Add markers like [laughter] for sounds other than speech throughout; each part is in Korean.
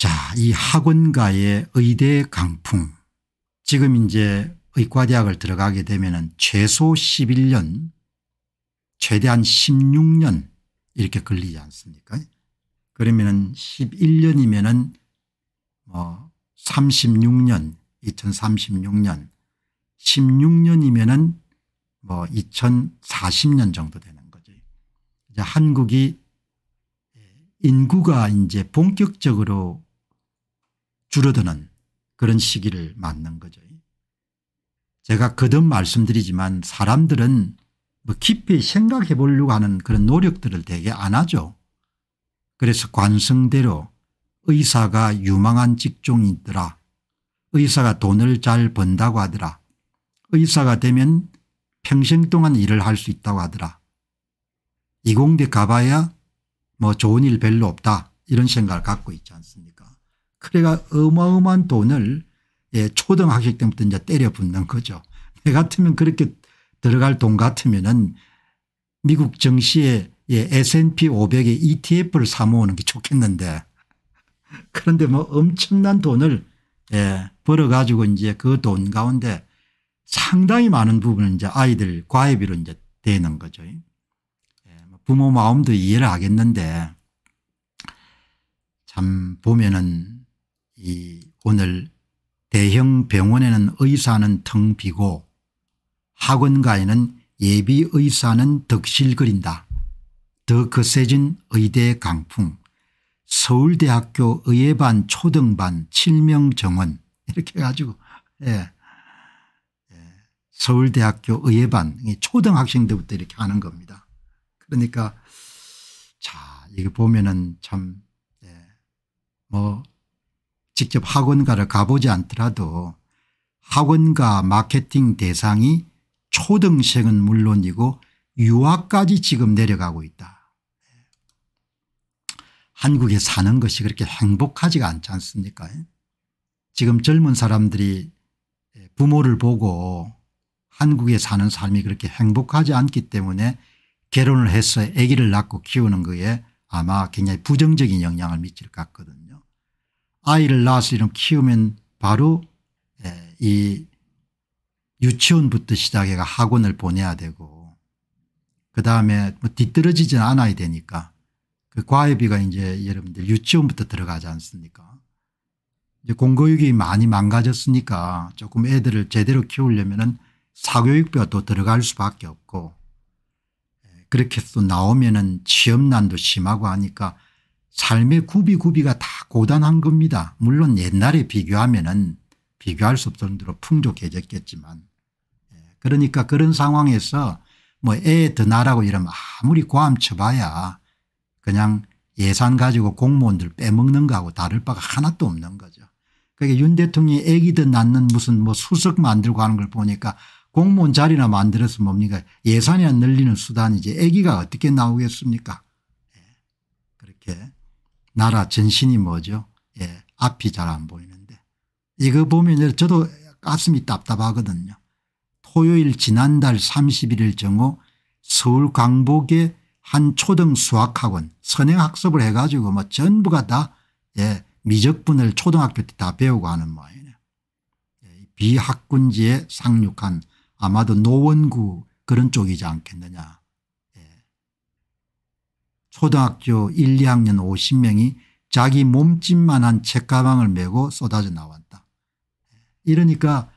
자, 이 학원가의 의대 강풍. 지금 이제 의과대학을 들어가게 되면 최소 11년 최대한 16년 이렇게 걸리지 않습니까 그러면 11년이면 뭐 36년 2036년 16년이면 뭐 2040년 정도 되는 거죠. 이제 한국이 인구가 이제 본격적으로 줄어드는 그런 시기를 맞는 거죠. 제가 거듭 말씀드리지만 사람들은 뭐 깊이 생각해 보려고 하는 그런 노력들을 되게 안 하죠. 그래서 관성대로 의사가 유망한 직종이 더라 의사가 돈을 잘 번다고 하더라. 의사가 되면 평생 동안 일을 할 수 있다고 하더라. 이공대 가봐야 뭐 좋은 일 별로 없다 이런 생각을 갖고 있지 않습니까 그래가 어마어마한 돈을 예, 초등학교 때부터 이제 때려 붓는 거죠. 내 같으면 그렇게 들어갈 돈 같으면은 미국 정시에 예, S&P 500의 ETF를 사 모으는 게 좋겠는데 그런데 뭐 엄청난 돈을 예, 벌어가지고 이제 그 돈 가운데 상당히 많은 부분은 이제 아이들 과외비로 이제 되는 거죠. 예, 뭐 부모 마음도 이해를 하겠는데 참 보면은 이 오늘 대형 병원에는 의사는 텅 비고 학원가에는 예비 의사는 덕실거린다. 더 거세진 의대 강풍 서울대학교 의예반 초등반 7명 정원 [laughs] 이렇게 해 가지고 예. 예. 서울대학교 의예반 초등학생 들부터 이렇게 하는 겁니다. 그러니까 자이거 보면은 참뭐 예. 뭐 직접 학원가를 가보지 않더라도 학원가 마케팅 대상이 초등생은 물론이고 유아까지 지금 내려가고 있다. 한국에 사는 것이 그렇게 행복하지가 않지 않습니까 지금 젊은 사람들이 부모를 보고 한국에 사는 삶이 그렇게 행복하지 않기 때문에 결혼을 해서 아기를 낳고 키우는 거에 아마 굉장히 부정적인 영향을 미칠 것 같거든요. 아이를 낳아서 이런 키우면 바로 예, 이 유치원부터 시작해가 학원을 보내야 되고 그다음에 뭐 뒤떨어지진 않아야 되니까 그 과외비가 이제 여러분들 유치원부터 들어가지 않습니까 이제 공교육이 많이 망가졌으니까 조금 애들을 제대로 키우려면 은 사교육비가 또 들어갈 수밖에 없고 예, 그렇게 또 나오면 은 취업난도 심하고 하니까 삶의 구비구비가 다 고단한 겁니다. 물론 옛날에 비교하면 은 비교할 수 없을 정도로 풍족해졌겠지만 예, 그러니까 그런 상황에서 뭐애더 나라고 이러면 아무리 고함 쳐봐야 그냥 예산 가지고 공무원들 빼먹는 거하고 다를 바가 하나도 없는 거죠. 그게윤 대통령이 애기든 낳는 무슨 뭐 수석 만들고 하는 걸 보니까 공무원 자리나 만들어서 뭡니까 예산이나 늘리는 수단이지 애기가 어떻게 나오겠습니까. 예, 그렇게 나라 전신이 뭐죠? 예, 앞이 잘 안 보이는데 이거 보면 저도 가슴이 답답하거든요. 토요일 지난달 31일 정오 서울 광복의 한 초등 수학학원 선행학습을 해가지고 뭐 전부가 다 예, 미적분을 초등학교 때 다 배우고 하는 모양이네요. 예, 비학군지에 상륙한 아마도 노원구 그런 쪽이지 않겠느냐 초등학교 1, 2학년 50명이 자기 몸집만한 책가방을 메고 쏟아져 나왔다. 이러니까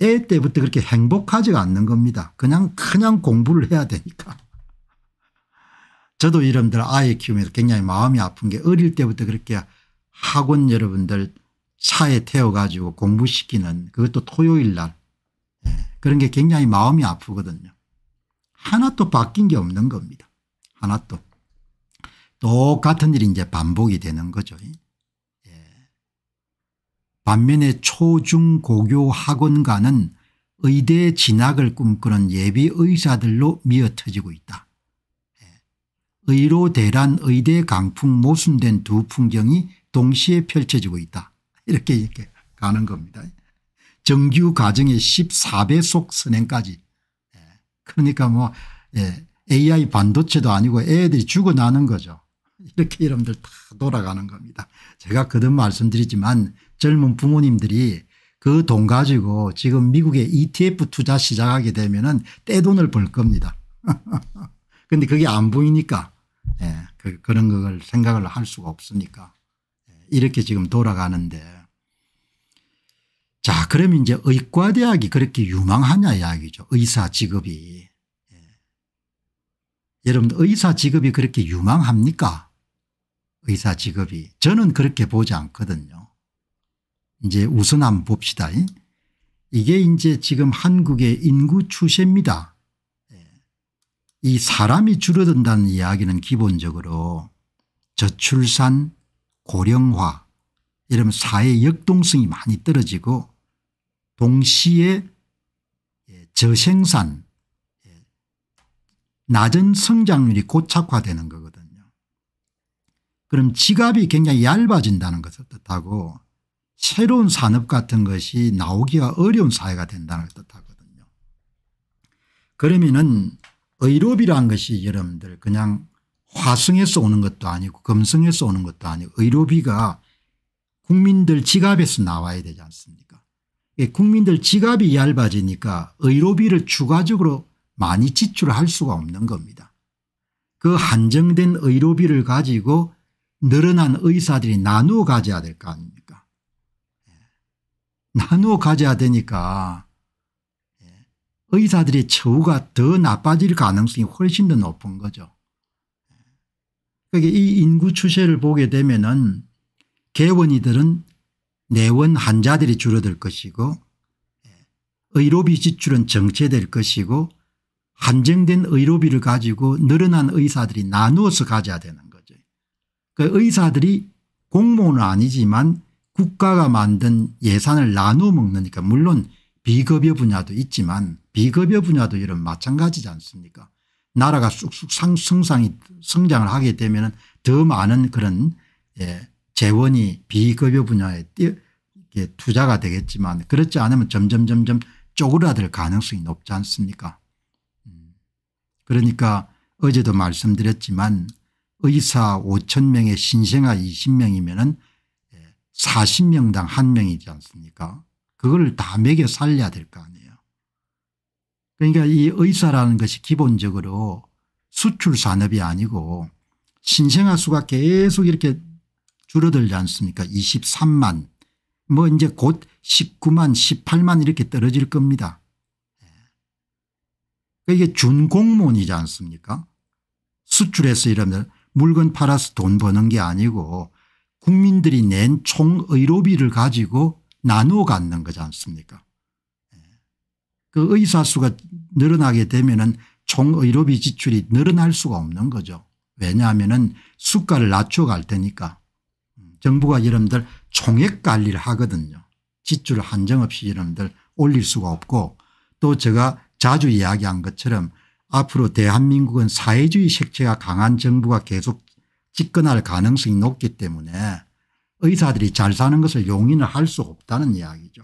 애 때부터 그렇게 행복하지가 않는 겁니다. 그냥 그냥 공부를 해야 되니까. 저도 이름들 아이 키우면서 굉장히 마음이 아픈 게 어릴 때부터 그렇게 학원 여러분들 차에 태워가지고 공부시키는 그것도 토요일 날 예, 그런 게 굉장히 마음이 아프거든요. 하나도 바뀐 게 없는 겁니다. 하나도. 똑같은 일이 이제 반복이 되는 거죠. 예. 반면에 초중고교 학원가는 의대 진학을 꿈꾸는 예비 의사들로 미어터지고 있다. 예. 의로 대란 의대 강풍 모순된 두 풍경이 동시에 펼쳐지고 있다. [laughs] 이렇게 이렇게 가는 겁니다. 정규 과정의 14배속 선행까지. 예. 그러니까 뭐 예, AI 반도체도 아니고 애들이 죽어나는 거죠. [laughs] 이렇게 여러분들 다 돌아가는 겁니다. 제가 그든 말씀드리지만 젊은 부모님들이 그 돈 가지고 지금 미국의 ETF 투자 시작하게 되면 은 떼돈을 벌 겁니다. [laughs] 근데 그게 안 보이니까 예, 그, 런걸 생각을 할 수가 없으니까 예, 이렇게 지금 돌아가는데 자 그러면 이제 의과대학이 그렇게 유망하냐 이야기죠. 의사 직업이. 예. 여러분 의사 직업이 그렇게 유망합니까 의사 직업이 저는 그렇게 보지 않거든요. 이제 우선 한번 봅시다. 이게 이제 지금 한국의 인구 추세입니다. 예. 이 사람이 줄어든다는 이야기는 기본적으로 저출산 고령화 이러면 사회 역동성이 많이 떨어지고 동시에 예, 저생산 예, 낮은 성장률이 고착화되는 거거든요. 그럼 지갑이 굉장히 얇아진다는 것을 뜻하고 새로운 산업 같은 것이 나오기가 어려운 사회가 된다는 것을 뜻하거든요. 그러면은 의료비라는 것이 여러분들 그냥 화성에서 오는 것도 아니고 금성에서 오는 것도 아니고 의료비가 국민들 지갑에서 나와야 되지 않습니까 예, 국민들 지갑이 얇아지니까 의료비를 추가적으로 많이 지출할 수가 없는 겁니다. 그 한정된 의료비를 가지고 늘어난 의사들이 나누어 가져야 될 거 아닙니까 예. 나누어 가져야 되니까 예. 의사들의 처우가 더 나빠질 가능성이 훨씬 더 높은 거죠. 예. 그러니까 이 인구 추세를 보게 되면 은 개원이들은 내원 환자들이 줄어들 것이고 의료비 지출은 정체될 것이고 한정된 의료비를 가지고 늘어난 의사들이 나누어서 가져야 되는 거예요. 그 의사들이 공무원은 아니지만 국가가 만든 예산을 나눠 먹느니까 물론 비급여 분야도 있지만 비급여 분야도 이런 마찬가지지 않습니까 나라가 쑥쑥 상, 성상이 성장을 하게 되면 더 많은 그런 예, 재원이 비급여 분야에 이렇게 투자가 되겠지만 그렇지 않으면 점점 점점 쪼그라들 가능성이 높지 않습니까 음. 그러니까 어제도 말씀드렸지만 의사 5천 명에 신생아 20명이면 은 40명당 예, 1명이지 않습니까 그걸 다 먹여 살려야 될 거 아니에요. 그러니까 이 의사라는 것이 기본적으로 수출 산업이 아니고 신생아 수가 계속 이렇게 줄어들지 않습니까 23만 뭐 이제 곧 19만 18만 이렇게 떨어질 겁니다. 예. 그러니까 이게 준공무원이지 않습니까 수출해서 이러면 물건 팔아서 돈 버는 게 아니고 국민들이 낸 총의료비를 가지고 나누어 갖는 거지 않습니까 예. 그 의사 수가 늘어나게 되면은 총의료비 지출이 늘어날 수가 없는 거죠. 왜냐하면 수가를 낮춰 갈 테니까 음, 정부가 여러분들 총액 관리를 하거든요. 지출을 한정없이 여러분들 올릴 수가 없고 또 제가 자주 이야기한 것처럼 앞으로 대한민국은 사회주의 색채가 강한 정부가 계속 집권할 가능성이 높기 때문에 의사들이 잘 사는 것을 용인을 할 수 없다는 이야기죠.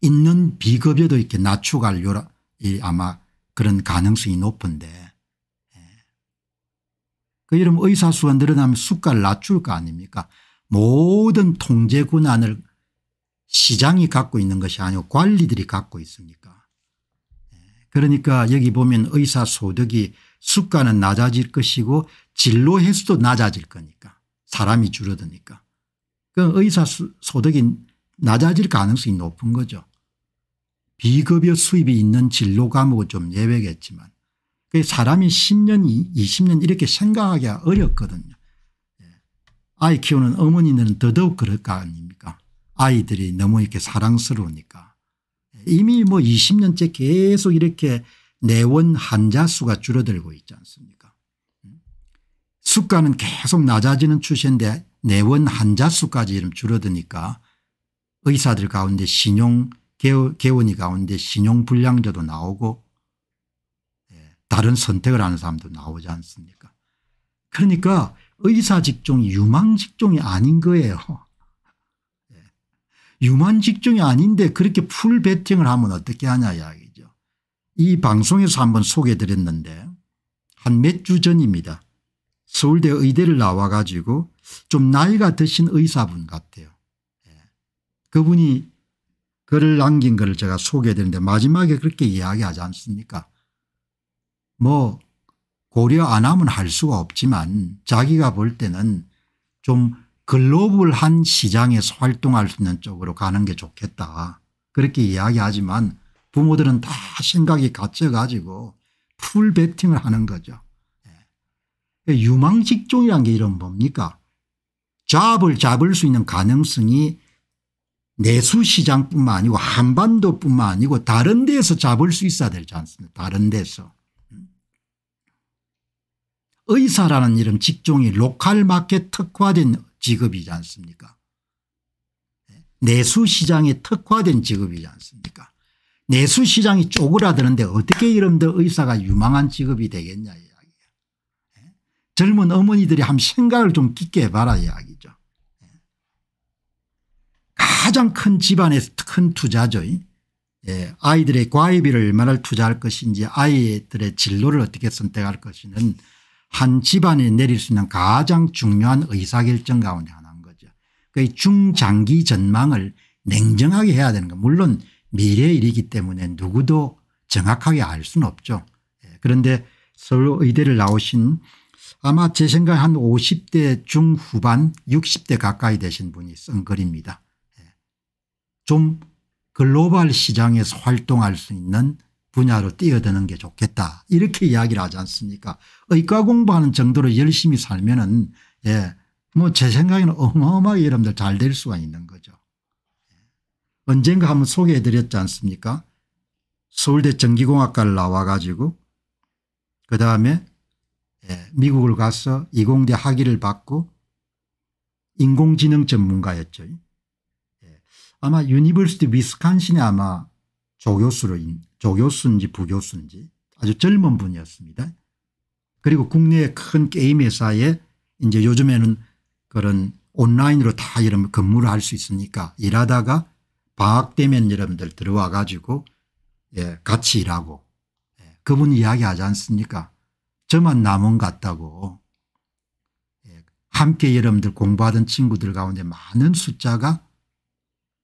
있는 비급여도 이렇게 낮추갈 요라 아마 그런 가능성이 높은데 예. 그 이름 의사 수가 늘어나면 수가를 낮출 거 아닙니까 모든 통제 권한을 시장이 갖고 있는 것이 아니고 관리들이 갖고 있습니까 그러니까 여기 보면 의사 소득이 수가는 낮아질 것이고 진로 횟수도 낮아질 거니까 사람이 줄어드니까 그 의사 소득이 낮아질 가능성이 높은 거죠. 비급여 수입이 있는 진로 과목은 좀 예외겠지만 사람이 10년 20년 이렇게 생각하기가 어렵거든요. 예. 아이 키우는 어머니는 더더욱 그럴 거 아닙니까 아이들이 너무 이렇게 사랑스러우니까 이미 뭐 20년째 계속 이렇게 내원 환자 수가 줄어들고 있지 않습니까 수가는 계속 낮아지는 추세인데 내원 환자 수까지 이 줄어드니까 의사들 가운데 신용 개원이 가운데 신용불량자도 나오고 예, 다른 선택을 하는 사람도 나오지 않습니까 그러니까 의사 직종이 유망 직종이 아닌 거예요. 유만 직종이 아닌데 그렇게 풀배팅을 하면 어떻게 하냐 이야기죠. 이 방송에서 한번 소개해 드렸는데 한 몇 주 전입니다. 서울대 의대를 나와 가지고 좀 나이가 드신 의사분 같아요. 예. 그분이 글을 남긴 글을 제가 소개해 드렸는데 마지막에 그렇게 이야기하지 않습니까 뭐 고려 안 하면 할 수가 없지만 자기가 볼 때는 좀 글로벌한 시장에서 활동할 수 있는 쪽으로 가는 게 좋겠다. 그렇게 이야기하지만 부모들은 다 생각이 갇혀 가지고 풀 베팅을 하는 거죠. 예. 그 유망직종이란 게 이런 뭡니까 잡을 잡을 수 있는 가능성이 내수시장뿐만 아니고 한반도뿐만 아니고 다른 데에서 잡을 수 있어야 되지 않습니까 다른 데서. 음. 의사라는 이름 직종이 로컬 마켓 특화된 직업이지 않습니까 예? 내수시장에 특화된 직업이지 않습니까 내수시장이 쪼그라드는데 어떻게 이런데 의사가 유망한 직업이 되겠냐 이야기야. 예? 젊은 어머니들이 한 생각을 좀 깊게 해봐라 이야기죠. 예? 가장 큰 집안의 큰 투자죠. 예, 아이들의 과외비를 얼마나 투자할 것인지 아이들의 진로를 어떻게 선택할 것인지는 한 집안에 내릴 수 있는 가장 중요한 의사결정 가운데 하나인 거죠. 그 중장기 전망을 냉정하게 해야 되는 거 물론 미래 일이기 때문에 누구도 정확하게 알 수는 없죠. 예, 그런데 서울의대를 나오신 아마 제 생각에 한 50대 중후반 60대 가까이 되신 분이 쓴 글입니다. 예, 좀 글로벌 시장에서 활동할 수 있는 분야로 뛰어드는 게 좋겠다 이렇게 이야기를 하지 않습니까 의과 공부하는 정도로 열심히 살면 은 예, 뭐제 생각에는 어마어마하게 여러분들 잘 될 수가 있는 거죠. 예. 언젠가 한번 소개해 드렸지 않습니까 서울대 전기공학과를 나와 가지고 그다음에 예, 미국을 가서 이공대 학위를 받고 인공지능 전문가였죠. 예, 아마 유니버시티 위스콘신에 아마 조교수로 조교수인지 부교수인지 아주 젊은 분이었습니다. 그리고 국내의 큰 게임 회사에 이제 요즘에는 그런 온라인으로 다 이런 근무를 할 수 있으니까 일하다가 방학되면 여러분들 들어와 가지고 예, 같이 일하고 예, 그분 이야기하지 않습니까 저만 남은 같다고 예, 함께 여러분들 공부하던 친구들 가운데 많은 숫자가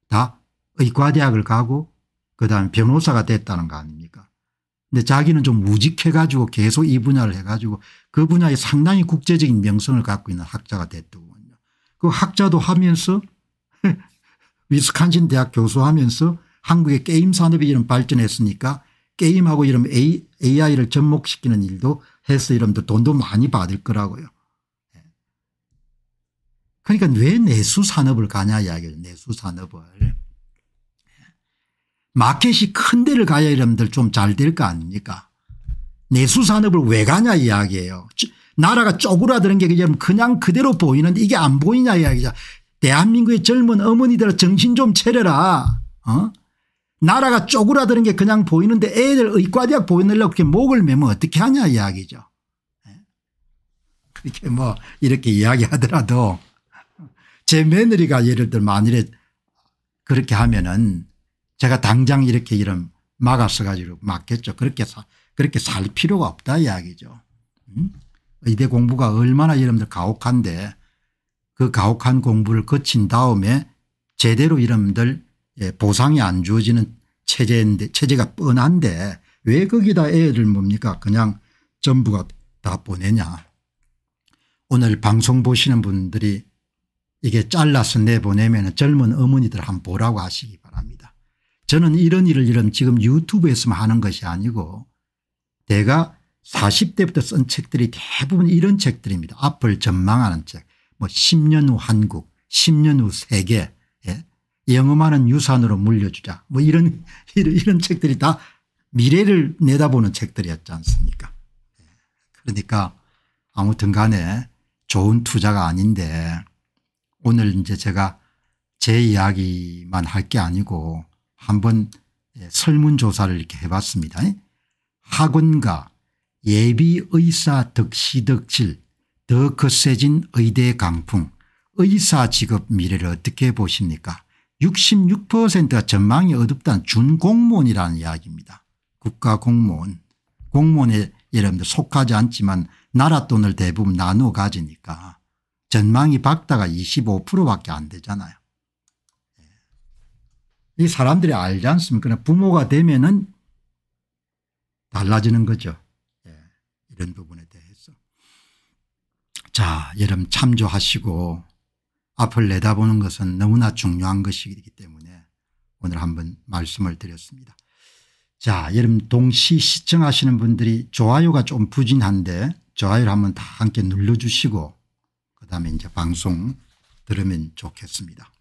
다 의과대학을 가고 그다음에 변호사가 됐다는 거 아닙니까 근데 자기는 좀 우직해 가지고 계속 이 분야를 해 가지고 그 분야에 상당히 국제적인 명성을 갖고 있는 학자가 됐더군요. 그 학자도 하면서 [laughs] 위스콘신 대학 교수하면서 한국의 게임 산업이 이런 발전했으니까 게임하고 이런 AI를 접목시키는 일도 해서 이러면 돈도 많이 받을 거라고요. 예. 그러니까 왜 내수 산업을 가냐 이야기를 내수 산업을. 마켓이 큰 데를 가야 이러분들 좀 잘 될 거 아닙니까 내수산업을 왜 가냐 이야기예요. 나라가 쪼그라드는 게 그냥, 그대로 보이는데 이게 안 보이냐 이야기죠. 대한민국의 젊은 어머니들 정신 좀 차려라. 어? 나라가 쪼그라드는 게 그냥 보이는데 애들 의과대학 보내려고 그렇게 목을 매면 어떻게 하냐 이야기죠. 이렇게 예? 뭐 이렇게 이야기하더라도 제 며느리가 예를 들면 만일에 그렇게 하면은 제가 당장 이렇게 이름 막았어 가지고 막겠죠. 그렇게 사, 그렇게 살 필요가 없다 이야기죠. 음? 의대 공부가 얼마나 여러분들 가혹한데 그 가혹한 공부를 거친 다음에 제대로 여러분들 예, 보상이 안 주어지는 체제인데 체제가 뻔한데 왜 거기다 애를 뭡니까 그냥 전부가 다 보내냐. 오늘 방송 보시는 분들이 이게 잘라서 내보내면 젊은 어머니들 한번 보라고 하시기 바랍니다. 저는 이런 일을 이런 지금 유튜브에서만 하는 것이 아니고 내가 40대부터 쓴 책들이 대부분 이런 책들입니다. 앞을 전망하는 책. 뭐 10년 후 한국, 10년 후 세계, 예? 영험하는 유산으로 물려주자. 뭐 이런, [laughs] 이런, 이런 책들이 다 미래를 내다보는 책들이었지 않습니까? 예. 그러니까 아무튼 간에 좋은 투자가 아닌데 오늘 이제 제가 제 이야기만 할 게 아니고 한번 예, 설문조사를 이렇게 해봤습니다. 학원과 예비의사 득시득질 더 거세진 의대 강풍 의사 직업 미래를 어떻게 보십니까 66%가 전망이 어둡다는 준공무원이라는 이야기입니다. 국가공무원 공무원에 여러분들 속하지 않지만 나라 돈을 대부분 나누어 가지니까 전망이 밝다가 25% 밖에 안 되잖아요. 이 사람들이 알지 않습니까? 부모가 되면은 달라지는 거죠. 예, 이런 부분에 대해서. 자, 여러분 참조하시고 앞을 내다보는 것은 너무나 중요한 것이기 때문에 오늘 한번 말씀을 드렸습니다. 자, 여러분 동시 시청하시는 분들이 좋아요가 좀 부진한데 좋아요를 한번 다 함께 눌러주시고 그다음에 이제 방송 들으면 좋겠습니다.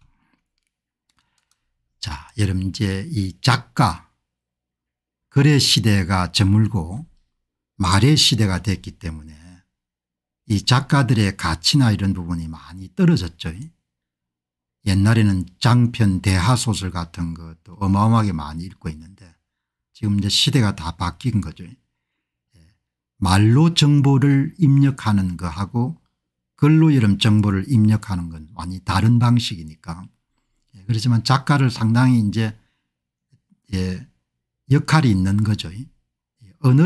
자, 여러분 이제 이 작가 글의 시대가 저물고 말의 시대가 됐기 때문에 이 작가들의 가치나 이런 부분이 많이 떨어졌죠. 옛날에는 장편 대하소설 같은 것도 어마어마하게 많이 읽고 있는데 지금 이제 시대가 다 바뀐 거죠. 예. 말로 정보를 입력하는 거하고 글로 여름 정보를 입력하는 건 많이 다른 방식이니까 그렇지만 작가를 상당히 이제 예, 역할이 있는 거죠. 언어